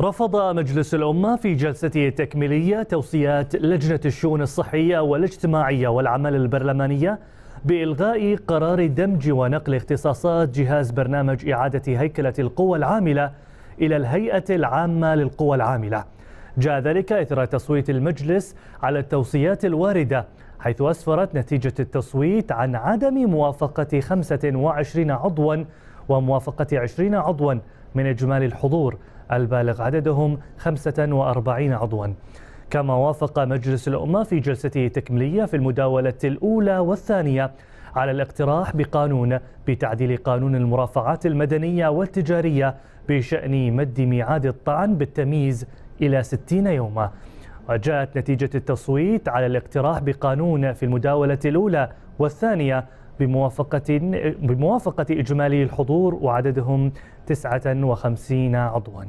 رفض مجلس الأمة في جلسته التكميلية توصيات لجنة الشؤون الصحية والاجتماعية والعمل البرلمانية بإلغاء قرار دمج ونقل اختصاصات جهاز برنامج إعادة هيكلة القوى العاملة إلى الهيئة العامة للقوى العاملة جاء ذلك إثر تصويت المجلس على التوصيات الواردة حيث أسفرت نتيجة التصويت عن عدم موافقة 25 عضوا وموافقة 20 عضوا من إجمالي الحضور البالغ عددهم 45 عضواً كما وافق مجلس الأمة في جلسته التكملية في المداولة الأولى والثانية على الاقتراح بقانون بتعديل قانون المرافعات المدنية والتجارية بشأن مد ميعاد الطعن بالتمييز إلى 60 يوما وجاءت نتيجة التصويت على الاقتراح بقانون في المداولة الأولى والثانية بموافقة بموافقة إجمالي الحضور وعددهم 59 عضواً